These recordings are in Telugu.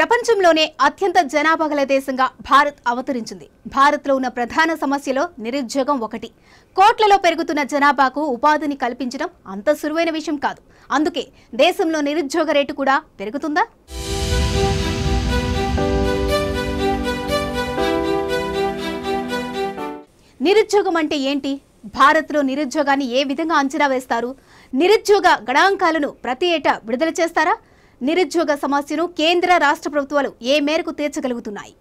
ప్రపంచంలోనే అత్యంత జనాభా గల దేశంగా భారత్ అవతరించింది భారత్లో ఉన్న ప్రధాన సమస్యలో నిరుద్యోగం ఒకటి కోట్లలో పెరుగుతున్న జనాభాకు ఉపాధిని కల్పించడం అంత సులువైన విషయం కాదు అందుకే దేశంలో నిరుద్యోగ రేటు కూడా పెరుగుతుందా నిరుద్యోగం అంటే ఏంటి భారత్లో నిరుద్యోగాన్ని ఏ విధంగా అంచనా వేస్తారు నిరుద్యోగ గణాంకాలను ప్రతి ఏటా విడుదల చేస్తారా నిరుద్యోగ సమస్యను కేంద్ర రాష్ట్ర ప్రభుత్వాలు ఏ మేరకు తీర్చగలుగుతున్నాయి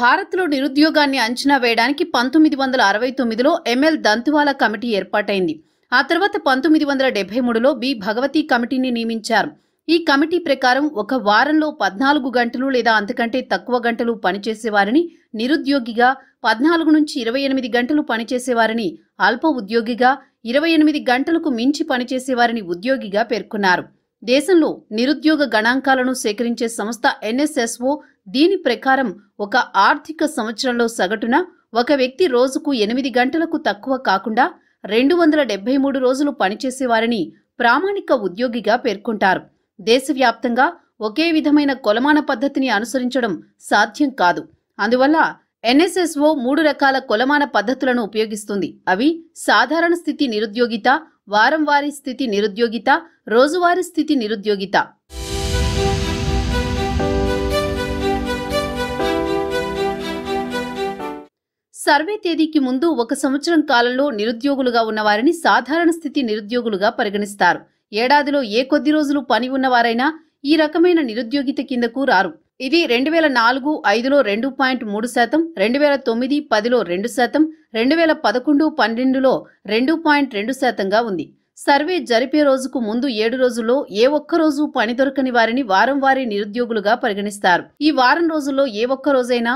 భారత్లో నిరుద్యోగాన్ని అంచనా వేయడానికి పంతొమ్మిది వందల అరవై తొమ్మిదిలో ఎంఎల్ దంతువాల కమిటీ ఏర్పాటైంది ఆ తర్వాత పంతొమ్మిది వందల డెబ్బై మూడులో బి భగవతి కమిటీని నియమించారు ఈ కమిటీ ప్రకారం ఒక వారంలో పద్నాలుగు గంటలు లేదా అంతకంటే తక్కువ గంటలు పనిచేసేవారిని నిరుద్యోగిగా పద్నాలుగు నుంచి ఇరవై ఎనిమిది గంటలు పనిచేసేవారిని అల్ప ఉద్యోగిగా ఇరవై ఎనిమిది గంటలకు మించి పనిచేసేవారిని ఉద్యోగిగా పేర్కొన్నారు దేశంలో నిరుద్యోగ గణాంకాలను సేకరించే సంస్థ ఎన్ఎస్ఎస్ఓ దీని ప్రకారం ఒక ఆర్థిక సంవత్సరంలో సగటున ఒక వ్యక్తి రోజుకు ఎనిమిది గంటలకు తక్కువ కాకుండా రెండు వందల డెబ్బై మూడు రోజులు పనిచేసేవారిని ప్రామాణిక ఉద్యోగిగా పేర్కొంటారు దేశవ్యాప్తంగా ఒకే విధమైన కొలమాన పద్ధతిని అనుసరించడం సాధ్యం కాదు అందువల్ల ఎన్ఎస్ఎస్ఓ మూడు రకాల కొలమాన పద్ధతులను ఉపయోగిస్తుంది అవి సాధారణ స్థితి నిరుద్యోగిత వారం వారి స్థితి నిరుద్యోగిత రోజువారీ స్థితి నిరుద్యోగిత సర్వే తేదీకి ముందు ఒక సంవత్సరం కాలంలో నిరుద్యోగులుగా ఉన్నవారిని సాధారణ స్థితి నిరుద్యోగులుగా పరిగణిస్తారు ఏడాదిలో ఏ కొద్ది రోజులు పని ఉన్నవారైనా ఈ రకమైన నిరుద్యోగిత కిందకు రారు ఇది రెండు వేల నాలుగు ఐదులో రెండు పాయింట్ మూడు శాతం రెండు వేల తొమ్మిది పదిలో రెండు శాతం రెండు వేల పదకొండు పన్నెండులో రెండు పాయింట్ రెండు శాతంగా ఉంది సర్వే జరిపే రోజుకు ముందు ఏడు రోజుల్లో ఏ ఒక్క రోజు పని దొరకని వారిని వారం వారి నిరుద్యోగులుగా పరిగణిస్తారు ఈ వారం రోజుల్లో ఏ ఒక్క రోజైనా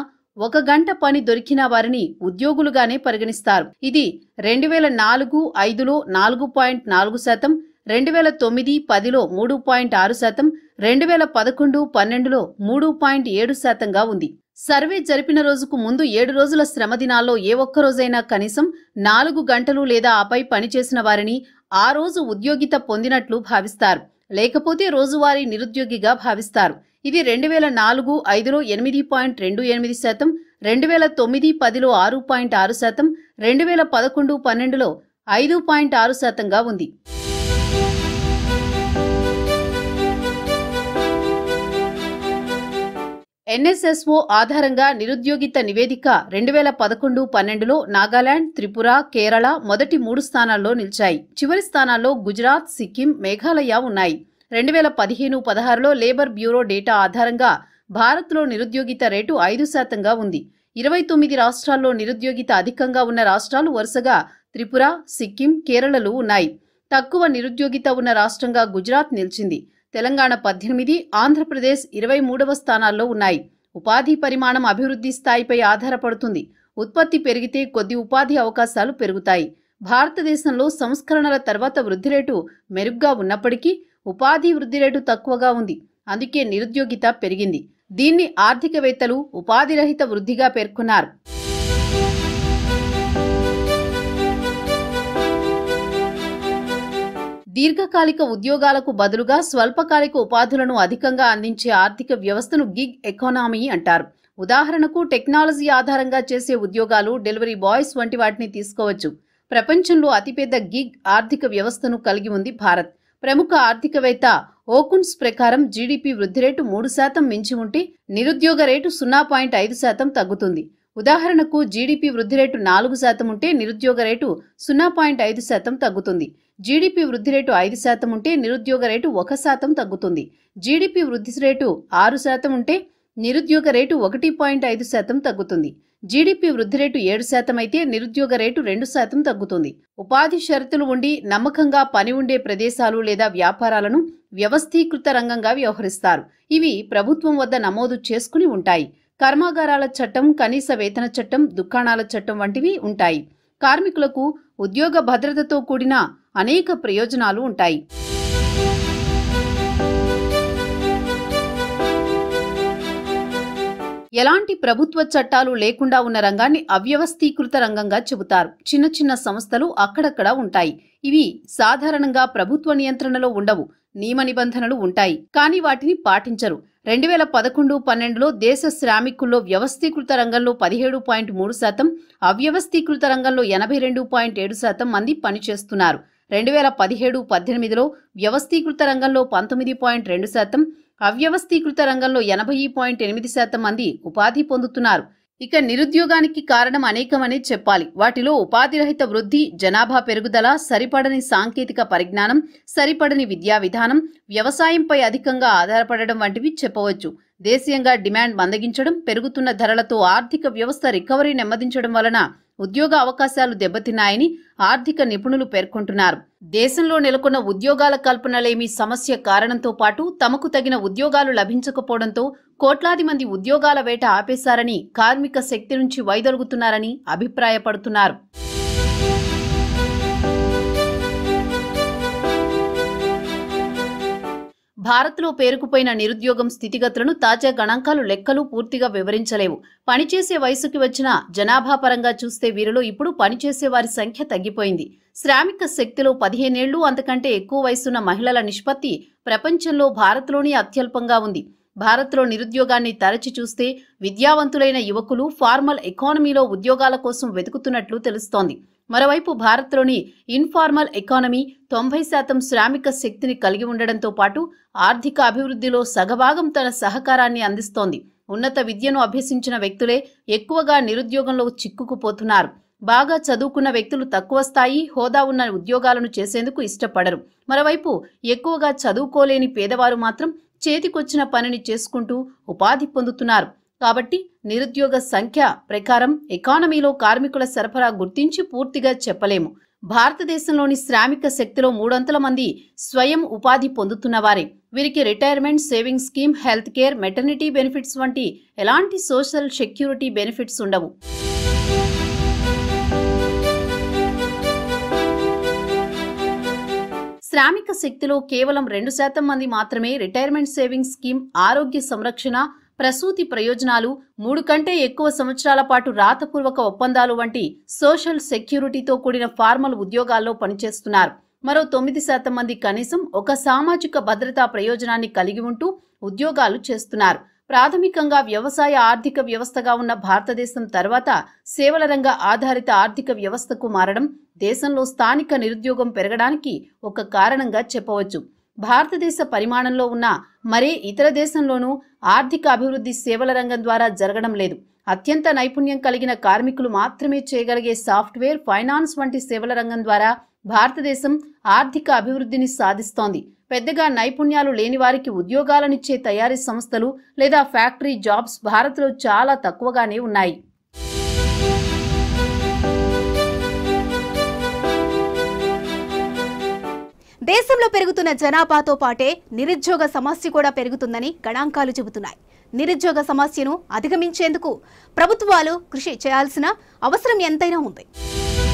ఒక గంట పని దొరికిన వారిని ఉద్యోగులుగానే పరిగణిస్తారు ఇది రెండు వేల నాలుగు ఐదులో నాలుగు పాయింట్ నాలుగు శాతం రెండు వేల తొమ్మిది పదిలో మూడు పాయింట్ ఆరు శాతం రెండు వేల పదకొండు పన్నెండులో మూడు పాయింట్ ఏడు శాతంగా ఉంది సర్వే జరిపిన రోజుకు ముందు ఏడు రోజుల శ్రమ దినాల్లో ఏ ఒక్క రోజైనా కనీసం నాలుగు గంటలు లేదా ఆపై పనిచేసిన వారిని ఆ రోజు ఉద్యోగిత పొందినట్లు భావిస్తారు లేకపోతే రోజువారీ నిరుద్యోగిగా భావిస్తారు ఇది రెండు వేల నాలుగు ఐదులో ఎనిమిది పాయింట్ రెండు ఎనిమిది శాతం రెండు వేల తొమ్మిది పదిలో ఆరు పాయింట్ ఆరు శాతం రెండు వేల పదకొండు పన్నెండులో ఐదు పాయింట్ ఆరు శాతంగా ఉంది ఎన్ఎస్ఎస్ఓ ఆధారంగా నిరుద్యోగిత నివేదిక రెండు వేల పదకొండు పన్నెండులో నాగాలాండ్ త్రిపుర కేరళ మొదటి మూడు స్థానాల్లో నిలిచాయి చివరి స్థానాల్లో గుజరాత్ సిక్కిం మేఘాలయ ఉన్నాయి రెండు వేల పదిహేను పదహారులో లేబర్ బ్యూరో డేటా ఆధారంగా భారత్లో నిరుద్యోగిత రేటు ఐదు శాతంగా ఉంది ఇరవై తొమ్మిది రాష్ట్రాల్లో నిరుద్యోగిత అధికంగా ఉన్న రాష్ట్రాలు వరుసగా త్రిపుర సిక్కిం కేరళలు ఉన్నాయి తక్కువ నిరుద్యోగిత ఉన్న రాష్ట్రంగా గుజరాత్ నిలిచింది తెలంగాణ పద్దెనిమిది ఆంధ్రప్రదేశ్ ఇరవై మూడవ స్థానాల్లో ఉన్నాయి ఉపాధి పరిమాణం అభివృద్ధి స్థాయిపై ఆధారపడుతుంది ఉత్పత్తి పెరిగితే కొద్ది ఉపాధి అవకాశాలు పెరుగుతాయి భారతదేశంలో సంస్కరణల తర్వాత వృద్ధి రేటు మెరుగ్గా ఉన్నప్పటికీ ఉపాధి వృద్ధి రేటు తక్కువగా ఉంది అందుకే నిరుద్యోగిత పెరిగింది దీన్ని ఆర్థికవేత్తలు ఉపాధిరహిత వృద్ధిగా పేర్కొన్నారు దీర్ఘకాలిక ఉద్యోగాలకు బదులుగా స్వల్పకాలిక ఉపాధులను అధికంగా అందించే ఆర్థిక వ్యవస్థను గిగ్ ఎకానామీ అంటారు ఉదాహరణకు టెక్నాలజీ ఆధారంగా చేసే ఉద్యోగాలు డెలివరీ బాయ్స్ వంటి వాటిని తీసుకోవచ్చు ప్రపంచంలో అతిపెద్ద గిగ్ ఆర్థిక వ్యవస్థను కలిగి ఉంది భారత్ ప్రముఖ ఆర్థికవేత్త ఓకున్స్ ప్రకారం జీడిపి వృద్ధి రేటు మూడు శాతం మించి ఉంటే నిరుద్యోగ రేటు సున్నా పాయింట్ ఐదు శాతం తగ్గుతుంది ఉదాహరణకు జీడిపి వృద్ధి రేటు నాలుగు శాతం ఉంటే నిరుద్యోగ రేటు సున్నా పాయింట్ ఐదు శాతం తగ్గుతుంది జీడిపి వృద్ధి రేటు ఐదు శాతం ఉంటే నిరుద్యోగ రేటు ఒక శాతం తగ్గుతుంది జీడిపి వృద్ధి రేటు ఆరు శాతం ఉంటే నిరుద్యోగ రేటు ఒకటి పాయింట్ ఐదు శాతం తగ్గుతుంది జీడిపి వృద్ధి రేటు ఏడు శాతం అయితే నిరుద్యోగ రేటు రెండు శాతం తగ్గుతుంది ఉపాధి షరతులు ఉండి నమ్మకంగా పని ఉండే ప్రదేశాలు లేదా వ్యాపారాలను వ్యవస్థీకృత రంగంగా వ్యవహరిస్తారు ఇవి ప్రభుత్వం వద్ద నమోదు చేసుకుని ఉంటాయి కర్మాగారాల చట్టం కనీస వేతన చట్టం దుకాణాల చట్టం వంటివి ఉంటాయి కార్మికులకు ఉద్యోగ భద్రతతో కూడిన అనేక ప్రయోజనాలు ఉంటాయి ఎలాంటి ప్రభుత్వ చట్టాలు లేకుండా ఉన్న రంగాన్ని అవ్యవస్థీకృత రంగంగా చెబుతారు చిన్న చిన్న సంస్థలు అక్కడక్కడ ఉంటాయి ఇవి సాధారణంగా ప్రభుత్వ నియంత్రణలో ఉండవు నియమ నిబంధనలు ఉంటాయి కానీ వాటిని పాటించరు రెండు వేల పదకొండు పన్నెండులో దేశ శ్రామికుల్లో వ్యవస్థీకృత రంగంలో పదిహేడు పాయింట్ మూడు శాతం అవ్యవస్థీకృత రంగంలో ఎనభై రెండు పాయింట్ ఏడు శాతం మంది పనిచేస్తున్నారు రెండు వేల పదిహేడు పద్దెనిమిదిలో వ్యవస్థీకృత రంగంలో పంతొమ్మిది పాయింట్ రెండు శాతం అవ్యవస్థీకృత రంగంలో ఎనభై పాయింట్ ఎనిమిది శాతం మంది ఉపాధి పొందుతున్నారు ఇక నిరుద్యోగానికి కారణం అనేకమని చెప్పాలి వాటిలో ఉపాధిరహిత వృద్ధి జనాభా పెరుగుదల సరిపడని సాంకేతిక పరిజ్ఞానం సరిపడని విద్యా విధానం వ్యవసాయంపై అధికంగా ఆధారపడడం వంటివి చెప్పవచ్చు దేశీయంగా డిమాండ్ మందగించడం పెరుగుతున్న ధరలతో ఆర్థిక వ్యవస్థ రికవరీ నెమ్మదించడం వలన ఉద్యోగ అవకాశాలు దెబ్బతిన్నాయని ఆర్థిక నిపుణులు పేర్కొంటున్నారు దేశంలో నెలకొన్న ఉద్యోగాల కల్పనలేమి సమస్య కారణంతో పాటు తమకు తగిన ఉద్యోగాలు లభించకపోవడంతో కోట్లాది మంది ఉద్యోగాల వేట ఆపేశారని కార్మిక శక్తి నుంచి వైదొలుగుతున్నారని అభిప్రాయపడుతున్నారు భారత్లో పేరుకుపోయిన నిరుద్యోగం స్థితిగతులను తాజా గణాంకాలు లెక్కలు పూర్తిగా వివరించలేవు పనిచేసే వయసుకి వచ్చిన జనాభా పరంగా చూస్తే వీరిలో ఇప్పుడు పనిచేసే వారి సంఖ్య తగ్గిపోయింది శ్రామిక శక్తిలో పదిహేనేళ్లు అంతకంటే ఎక్కువ వయసున్న మహిళల నిష్పత్తి ప్రపంచంలో భారత్లోనే అత్యల్పంగా ఉంది భారత్లో నిరుద్యోగాన్ని తరచి చూస్తే విద్యావంతులైన యువకులు ఫార్మల్ ఎకానమీలో ఉద్యోగాల కోసం వెతుకుతున్నట్లు తెలుస్తోంది మరోవైపు భారత్లోని ఇన్ఫార్మల్ ఎకానమీ తొంభై శాతం శ్రామిక శక్తిని కలిగి ఉండడంతో పాటు ఆర్థిక అభివృద్ధిలో సగభాగం తన సహకారాన్ని అందిస్తోంది ఉన్నత విద్యను అభ్యసించిన వ్యక్తులే ఎక్కువగా నిరుద్యోగంలో చిక్కుకుపోతున్నారు బాగా చదువుకున్న వ్యక్తులు తక్కువ స్థాయి హోదా ఉన్న ఉద్యోగాలను చేసేందుకు ఇష్టపడరు మరోవైపు ఎక్కువగా చదువుకోలేని పేదవారు మాత్రం చేతికొచ్చిన పనిని చేసుకుంటూ ఉపాధి పొందుతున్నారు కాబట్టి నిరుద్యోగ సంఖ్య ప్రకారం ఎకానమీలో కార్మికుల సరఫరా గుర్తించి పూర్తిగా చెప్పలేము భారతదేశంలోని శ్రామిక శక్తిలో మూడొంతుల మంది స్వయం ఉపాధి పొందుతున్నవారే వీరికి retirement saving scheme health care maternity benefits వంటి ఎలాంటి సోషల్ సెక్యూరిటీ బెనిఫిట్స్ ఉండవు శ్రామిక శక్తిలో కేవలం రెండు శాతం మంది మాత్రమే రిటైర్మెంట్ సేవింగ్స్ స్కీమ్ ఆరోగ్య సంరక్షణ ప్రసూతి ప్రయోజనాలు మూడు కంటే ఎక్కువ సంవత్సరాల పాటు రాతపూర్వక ఒప్పందాలు వంటి సోషల్ సెక్యూరిటీతో కూడిన ఫార్మల్ ఉద్యోగాల్లో పనిచేస్తున్నారు మరో తొమ్మిది శాతం మంది కనీసం ఒక సామాజిక భద్రతా ప్రయోజనాన్ని కలిగి ఉంటూ ఉద్యోగాలు చేస్తున్నారు ప్రాథమికంగా వ్యవసాయ ఆర్థిక వ్యవస్థగా ఉన్న భారతదేశం తర్వాత సేవల రంగ ఆధారిత ఆర్థిక వ్యవస్థకు మారడం దేశంలో స్థానిక నిరుద్యోగం పెరగడానికి ఒక కారణంగా చెప్పవచ్చు భారతదేశ పరిమాణంలో ఉన్న మరే ఇతర దేశంలోనూ ఆర్థిక అభివృద్ధి సేవల రంగం ద్వారా జరగడం లేదు అత్యంత నైపుణ్యం కలిగిన కార్మికులు మాత్రమే చేయగలిగే సాఫ్ట్వేర్ ఫైనాన్స్ వంటి సేవల రంగం ద్వారా భారతదేశం ఆర్థిక అభివృద్ధిని సాధిస్తోంది పెద్దగా నైపుణ్యాలు లేని వారికి ఉద్యోగాలనిచ్చే తయారీ సంస్థలు లేదా ఫ్యాక్టరీ జాబ్స్ భారత్లో చాలా తక్కువగానే ఉన్నాయి దేశంలో పెరుగుతున్న జనాభాతో పాటే నిరుద్యోగ సమస్య కూడా పెరుగుతుందని గణాంకాలు చెబుతున్నాయి నిరుద్యోగ సమస్యను అధిగమించేందుకు ప్రభుత్వాలు కృషి చేయాల్సిన అవసరం ఎంతైనా ఉంది